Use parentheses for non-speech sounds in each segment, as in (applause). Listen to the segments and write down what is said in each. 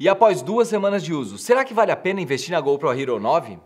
E após duas semanas de uso, será que vale a pena investir na GoPro Hero 9?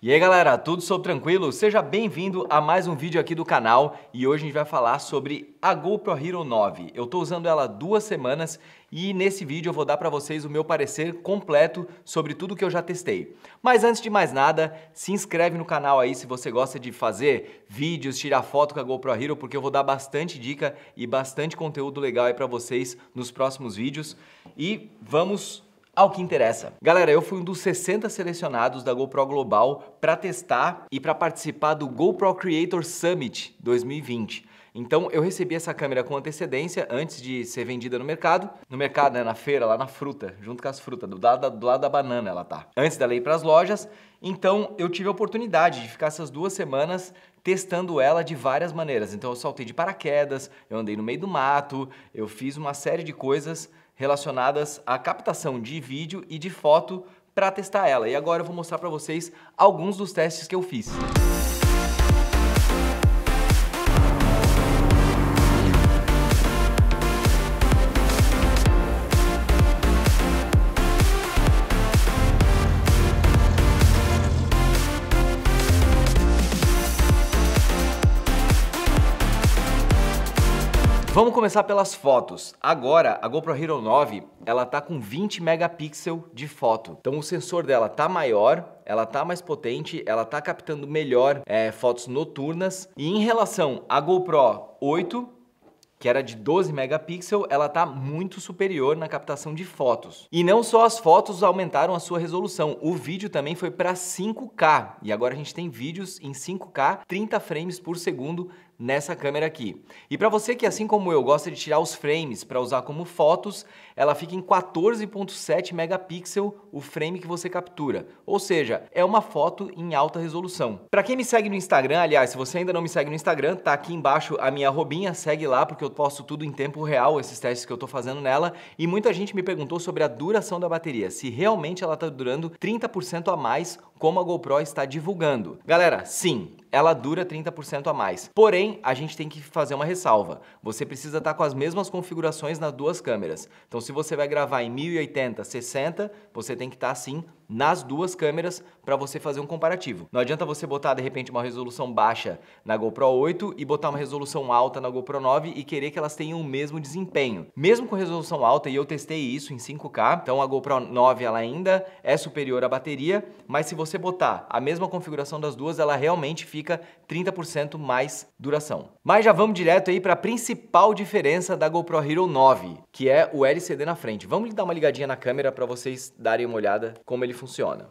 E aí galera, tudo sou tranquilo? Seja bem-vindo a mais um vídeo aqui do canal e hoje a gente vai falar sobre a GoPro Hero 9. Eu estou usando ela duas semanas e nesse vídeo eu vou dar para vocês o meu parecer completo sobre tudo que eu já testei. Mas antes de mais nada, se inscreve no canal aí se você gosta de fazer vídeos, tirar foto com a GoPro Hero, porque eu vou dar bastante dica e bastante conteúdo legal aí para vocês nos próximos vídeos. E vamos ao que interessa. Galera, eu fui um dos 60 selecionados da GoPro Global para testar e para participar do GoPro Creator Summit 2020. Então eu recebi essa câmera com antecedência antes de ser vendida no mercado. No mercado, né, na feira, lá na fruta, junto com as frutas, do lado da, do lado da banana ela tá. Antes dela ir para as lojas. Então eu tive a oportunidade de ficar essas duas semanas testando ela de várias maneiras. Então eu saltei de paraquedas, eu andei no meio do mato, eu fiz uma série de coisas relacionadas à captação de vídeo e de foto para testar ela. E agora eu vou mostrar para vocês alguns dos testes que eu fiz. Música Vamos começar pelas fotos. Agora, a GoPro Hero 9, ela tá com 20 megapixels de foto. Então o sensor dela tá maior, ela tá mais potente, ela tá captando melhor é, fotos noturnas. E em relação à GoPro 8, que era de 12 megapixels, ela está muito superior na captação de fotos. E não só as fotos aumentaram a sua resolução, o vídeo também foi para 5K. E agora a gente tem vídeos em 5K, 30 frames por segundo, nessa câmera aqui. E para você que, assim como eu, gosta de tirar os frames para usar como fotos, ela fica em 14.7 megapixel o frame que você captura, ou seja, é uma foto em alta resolução. Para quem me segue no Instagram, aliás, se você ainda não me segue no Instagram, tá aqui embaixo a minha robinha, segue lá porque eu posto tudo em tempo real, esses testes que eu tô fazendo nela, e muita gente me perguntou sobre a duração da bateria, se realmente ela tá durando 30% a mais como a GoPro está divulgando. Galera, sim, ela dura 30% a mais. Porém, a gente tem que fazer uma ressalva. Você precisa estar tá com as mesmas configurações nas duas câmeras. Então, se você vai gravar em 1080, 60, você tem que estar tá, assim nas duas câmeras para você fazer um comparativo. Não adianta você botar de repente uma resolução baixa na GoPro 8 e botar uma resolução alta na GoPro 9 e querer que elas tenham o mesmo desempenho. Mesmo com resolução alta, e eu testei isso em 5K, então a GoPro 9 ela ainda é superior à bateria, mas se você botar a mesma configuração das duas, ela realmente fica significa 30% mais duração. Mas já vamos direto aí para a principal diferença da GoPro Hero 9, que é o LCD na frente. Vamos dar uma ligadinha na câmera para vocês darem uma olhada como ele funciona.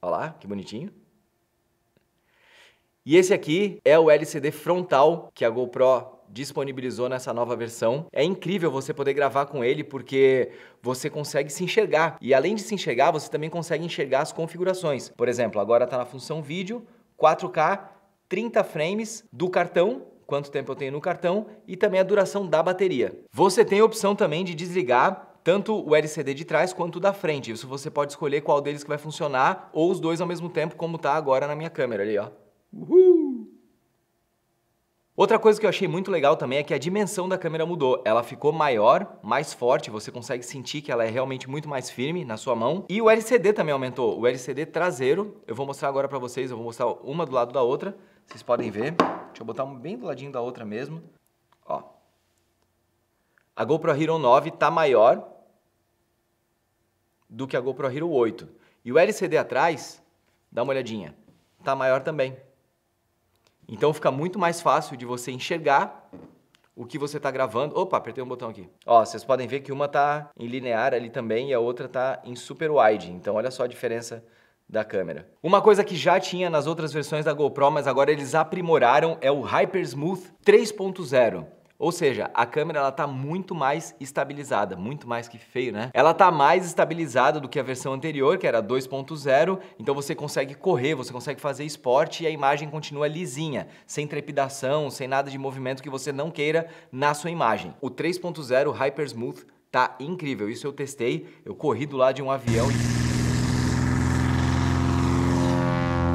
Olha lá, que bonitinho. E esse aqui é o LCD frontal que a GoPro disponibilizou nessa nova versão. É incrível você poder gravar com ele porque você consegue se enxergar. E além de se enxergar, você também consegue enxergar as configurações. Por exemplo, agora está na função vídeo, 4K, 30 frames do cartão quanto tempo eu tenho no cartão e também a duração da bateria. Você tem a opção também de desligar tanto o LCD de trás quanto o da frente. Isso você pode escolher qual deles que vai funcionar ou os dois ao mesmo tempo, como está agora na minha câmera ali, ó. Uhul! Outra coisa que eu achei muito legal também é que a dimensão da câmera mudou. Ela ficou maior, mais forte, você consegue sentir que ela é realmente muito mais firme na sua mão. E o LCD também aumentou, o LCD traseiro. Eu vou mostrar agora para vocês, eu vou mostrar uma do lado da outra. Vocês podem ver. Deixa eu botar um bem do ladinho da outra mesmo. Ó. A GoPro Hero 9 tá maior do que a GoPro Hero 8. E o LCD atrás, dá uma olhadinha, tá maior também. Então fica muito mais fácil de você enxergar o que você está gravando. Opa, apertei um botão aqui. Ó, vocês podem ver que uma tá em linear ali também e a outra tá em super wide. Então olha só a diferença da câmera. Uma coisa que já tinha nas outras versões da GoPro, mas agora eles aprimoraram, é o Hyper Smooth 3.0. Ou seja, a câmera ela tá muito mais estabilizada, muito mais que feio, né? Ela tá mais estabilizada do que a versão anterior, que era 2.0, então você consegue correr, você consegue fazer esporte e a imagem continua lisinha, sem trepidação, sem nada de movimento que você não queira na sua imagem. O 3.0 Hyper Smooth tá incrível, isso eu testei, eu corri do lado de um avião e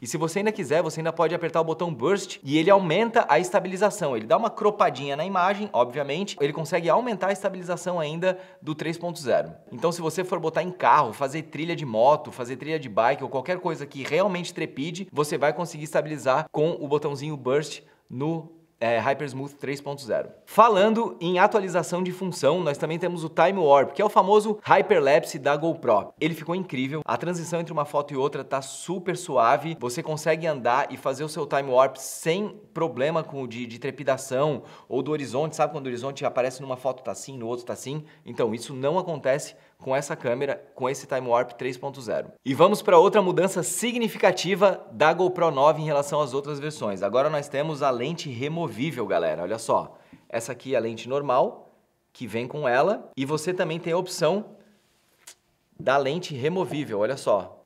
se você ainda quiser, você ainda pode apertar o botão Burst e ele aumenta a estabilização. Ele dá uma cropadinha na imagem, obviamente, ele consegue aumentar a estabilização ainda do 3.0. Então se você for botar em carro, fazer trilha de moto, fazer trilha de bike ou qualquer coisa que realmente trepide, você vai conseguir estabilizar com o botãozinho Burst no é, Hypersmooth 3.0. Falando em atualização de função, nós também temos o Time Warp, que é o famoso Hyperlapse da GoPro. Ele ficou incrível, a transição entre uma foto e outra tá super suave, você consegue andar e fazer o seu Time Warp sem problema com de, de trepidação ou do horizonte, sabe quando o horizonte aparece numa foto tá assim, no outro tá assim? Então, isso não acontece com essa câmera, com esse Time Warp 3.0. E vamos para outra mudança significativa da GoPro 9 em relação às outras versões. Agora nós temos a lente removível, galera, olha só. Essa aqui é a lente normal, que vem com ela, e você também tem a opção da lente removível, olha só.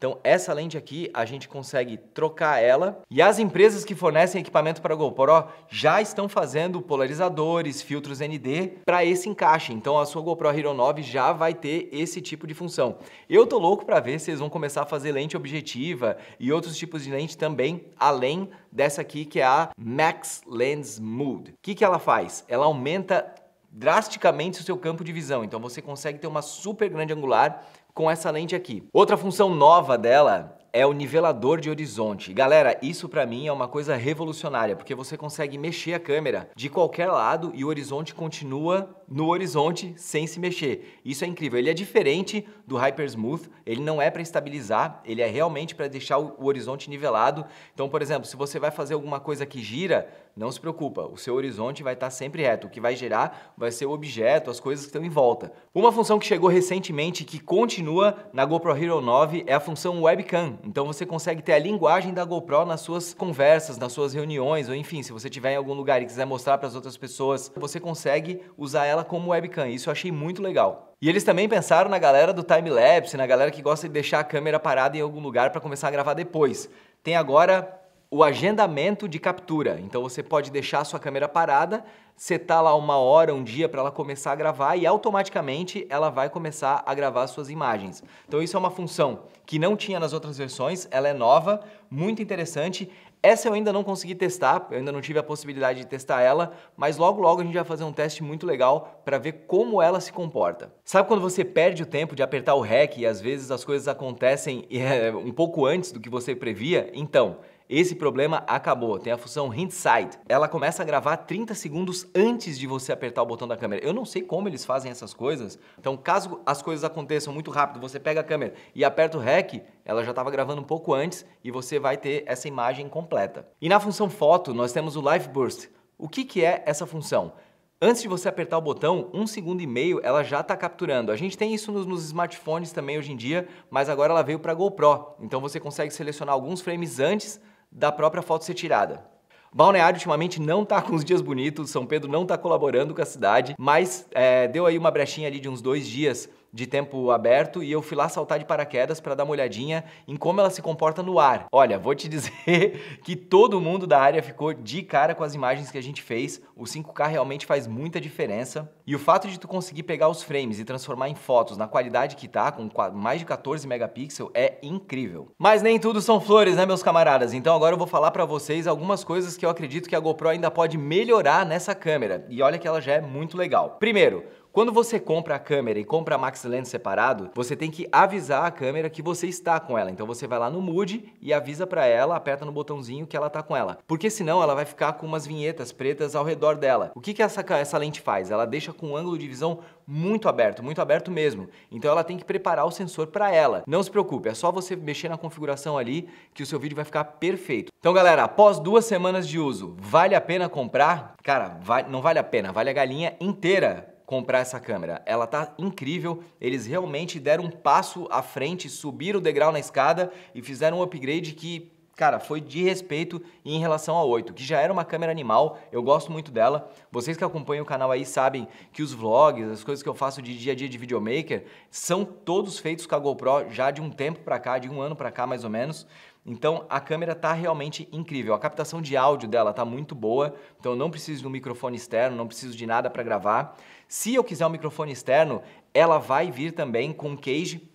Então, essa lente aqui, a gente consegue trocar ela. E as empresas que fornecem equipamento para a GoPro já estão fazendo polarizadores, filtros ND para esse encaixe. Então, a sua GoPro Hero 9 já vai ter esse tipo de função. Eu tô louco para ver se eles vão começar a fazer lente objetiva e outros tipos de lente também, além dessa aqui que é a Max Lens Mood. O que, que ela faz? Ela aumenta drasticamente o seu campo de visão. Então você consegue ter uma super grande angular com essa lente aqui. Outra função nova dela é o nivelador de horizonte. Galera, isso para mim é uma coisa revolucionária, porque você consegue mexer a câmera de qualquer lado e o horizonte continua no horizonte sem se mexer. Isso é incrível. Ele é diferente do Hyper Smooth, ele não é para estabilizar, ele é realmente para deixar o horizonte nivelado. Então, por exemplo, se você vai fazer alguma coisa que gira, não se preocupa, o seu horizonte vai estar sempre reto. O que vai gerar vai ser o objeto, as coisas que estão em volta. Uma função que chegou recentemente que continua na GoPro Hero 9 é a função webcam. Então você consegue ter a linguagem da GoPro nas suas conversas, nas suas reuniões, ou enfim, se você estiver em algum lugar e quiser mostrar para as outras pessoas, você consegue usar ela como webcam. Isso eu achei muito legal. E eles também pensaram na galera do time lapse, na galera que gosta de deixar a câmera parada em algum lugar para começar a gravar depois. Tem agora o agendamento de captura. Então você pode deixar a sua câmera parada, setar tá lá uma hora, um dia para ela começar a gravar e automaticamente ela vai começar a gravar suas imagens. Então isso é uma função que não tinha nas outras versões, ela é nova, muito interessante. Essa eu ainda não consegui testar, eu ainda não tive a possibilidade de testar ela, mas logo logo a gente vai fazer um teste muito legal para ver como ela se comporta. Sabe quando você perde o tempo de apertar o REC e às vezes as coisas acontecem (laughs) é, um pouco antes do que você previa? Então, esse problema acabou. Tem a função hindsight. Ela começa a gravar 30 segundos antes de você apertar o botão da câmera. Eu não sei como eles fazem essas coisas. Então, caso as coisas aconteçam muito rápido, você pega a câmera e aperta o REC, ela já estava gravando um pouco antes e você vai ter essa imagem completa. E na função foto, nós temos o Live Burst. O que, que é essa função? Antes de você apertar o botão, um segundo e meio ela já está capturando. A gente tem isso nos, nos, smartphones também hoje em dia, mas agora ela veio para a GoPro. Então você consegue selecionar alguns frames antes da própria foto ser tirada. Balneário ultimamente não tá com os dias bonitos, São Pedro não tá colaborando com a cidade, mas é, deu aí uma brechinha ali de uns dois dias de tempo aberto e eu fui lá saltar de paraquedas para dar uma olhadinha em como ela se comporta no ar. Olha, vou te (laughs) dizer que todo mundo da área ficou de cara com as imagens que a gente fez. O 5K realmente faz muita diferença. E o fato de tu conseguir pegar os frames e transformar em fotos na qualidade que tá, com mais de 14 megapixels, é incrível. Mas nem tudo são flores, né, meus camaradas? Então agora eu vou falar para vocês algumas coisas que eu acredito que a GoPro ainda pode melhorar nessa câmera. E olha que ela já é muito legal. Primeiro, quando você compra a câmera e compra a Max Lens separado, você tem que avisar a câmera que você está com ela. Então você vai lá no Mood e avisa para ela, aperta no botãozinho que ela está com ela. Porque senão ela vai ficar com umas vinhetas pretas ao redor dela. O que, que essa, essa lente faz? Ela deixa com um ângulo de visão muito aberto, muito aberto mesmo. Então ela tem que preparar o sensor para ela. Não se preocupe, é só você mexer na configuração ali que o seu vídeo vai ficar perfeito. Então galera, após duas semanas de uso, vale a pena comprar? Cara, vai, não vale a pena, vale a galinha inteira comprar essa câmera. Ela tá incrível, eles realmente deram um passo à frente, subiram o degrau na escada e fizeram um upgrade que cara, foi de respeito em relação a 8, que já era uma câmera animal, eu gosto muito dela. Vocês que acompanham o canal aí sabem que os vlogs, as coisas que eu faço de dia a dia de videomaker, são todos feitos com a GoPro já de um tempo pra cá, de um ano pra cá mais ou menos. Então a câmera tá realmente incrível. A captação de áudio dela tá muito boa, então eu não preciso de um microfone externo, não preciso de nada para gravar. Se eu quiser um microfone externo, ela vai vir também com um cage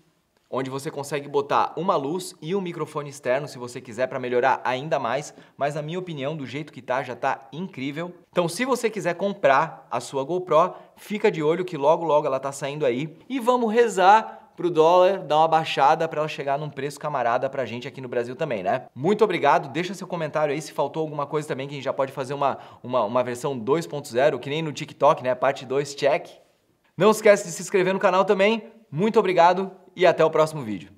onde você consegue botar uma luz e um microfone externo se você quiser para melhorar ainda mais, mas na minha opinião, do jeito que tá, já tá incrível. Então, se você quiser comprar a sua GoPro, fica de olho que logo logo ela tá saindo aí e vamos rezar para o dólar dar uma baixada para ela chegar num preço camarada para a gente aqui no Brasil também, né? Muito obrigado, deixa seu comentário aí se faltou alguma coisa também que a gente já pode fazer uma, uma, uma versão 2.0, que nem no TikTok, né? Parte 2, check. Não esquece de se inscrever no canal também. Muito obrigado e até o próximo vídeo.